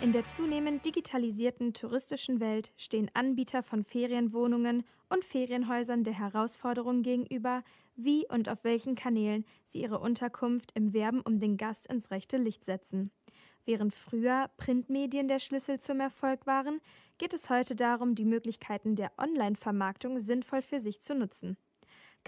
In der zunehmend digitalisierten touristischen Welt stehen Anbieter von Ferienwohnungen und Ferienhäusern der Herausforderung gegenüber, wie und auf welchen Kanälen sie ihre Unterkunft im Werben um den Gast ins rechte Licht setzen. Während früher Printmedien der Schlüssel zum Erfolg waren, geht es heute darum, die Möglichkeiten der Online-Vermarktung sinnvoll für sich zu nutzen.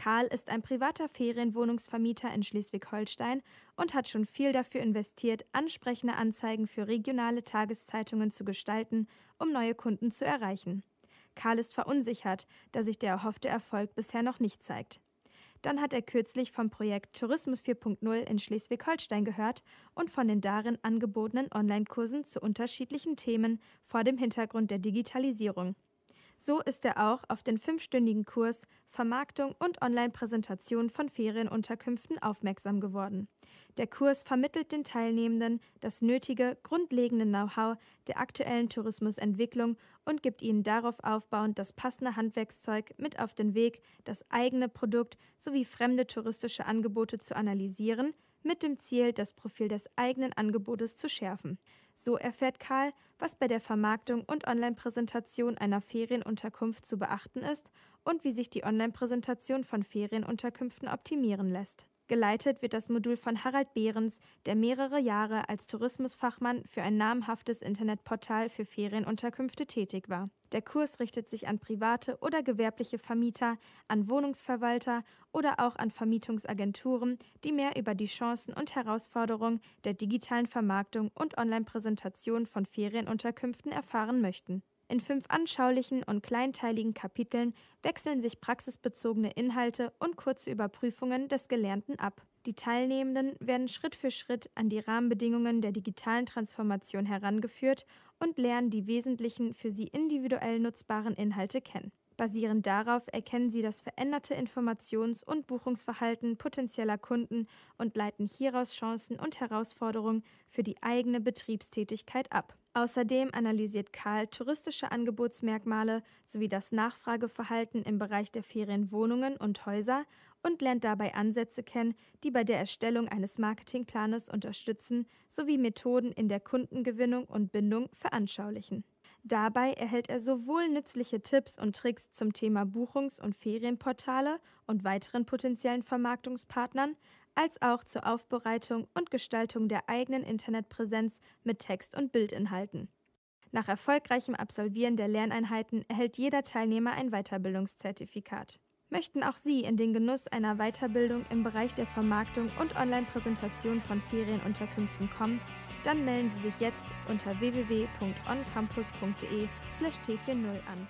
Karl ist ein privater Ferienwohnungsvermieter in Schleswig-Holstein und hat schon viel dafür investiert, ansprechende Anzeigen für regionale Tageszeitungen zu gestalten, um neue Kunden zu erreichen. Karl ist verunsichert, da sich der erhoffte Erfolg bisher noch nicht zeigt. Dann hat er kürzlich vom Projekt Tourismus 4.0 in Schleswig-Holstein gehört und von den darin angebotenen Online-Kursen zu unterschiedlichen Themen vor dem Hintergrund der Digitalisierung. So ist er auch auf den fünfstündigen Kurs Vermarktung und Online-Präsentation von Ferienunterkünften aufmerksam geworden. Der Kurs vermittelt den Teilnehmenden das nötige, grundlegende Know-how der aktuellen Tourismusentwicklung und gibt ihnen darauf aufbauend das passende Handwerkszeug mit auf den Weg, das eigene Produkt sowie fremde touristische Angebote zu analysieren, mit dem Ziel, das Profil des eigenen Angebotes zu schärfen. So erfährt Karl, was bei der Vermarktung und Online-Präsentation einer Ferienunterkunft zu beachten ist und wie sich die Online-Präsentation von Ferienunterkünften optimieren lässt. Geleitet wird das Modul von Harald Behrens, der mehrere Jahre als Tourismusfachmann für ein namhaftes Internetportal für Ferienunterkünfte tätig war. Der Kurs richtet sich an private oder gewerbliche Vermieter, an Wohnungsverwalter oder auch an Vermietungsagenturen, die mehr über die Chancen und Herausforderungen der digitalen Vermarktung und Online-Präsentation von Ferienunterkünften erfahren möchten. In fünf anschaulichen und kleinteiligen Kapiteln wechseln sich praxisbezogene Inhalte und kurze Überprüfungen des Gelernten ab. Die Teilnehmenden werden Schritt für Schritt an die Rahmenbedingungen der digitalen Transformation herangeführt und lernen die wesentlichen für sie individuell nutzbaren Inhalte kennen. Basierend darauf erkennen sie das veränderte Informations- und Buchungsverhalten potenzieller Kunden und leiten hieraus Chancen und Herausforderungen für die eigene Betriebstätigkeit ab. Außerdem analysiert Karl touristische Angebotsmerkmale sowie das Nachfrageverhalten im Bereich der Ferienwohnungen und Häuser und lernt dabei Ansätze kennen, die bei der Erstellung eines Marketingplanes unterstützen sowie Methoden in der Kundengewinnung und Bindung veranschaulichen. Dabei erhält er sowohl nützliche Tipps und Tricks zum Thema Buchungs- und Ferienportale und weiteren potenziellen Vermarktungspartnern, als auch zur Aufbereitung und Gestaltung der eigenen Internetpräsenz mit Text- und Bildinhalten. Nach erfolgreichem Absolvieren der Lerneinheiten erhält jeder Teilnehmer ein Weiterbildungszertifikat. Möchten auch Sie in den Genuss einer Weiterbildung im Bereich der Vermarktung und Online-Präsentation von Ferienunterkünften kommen? Dann melden Sie sich jetzt unter www.oncampus.de/t40 an.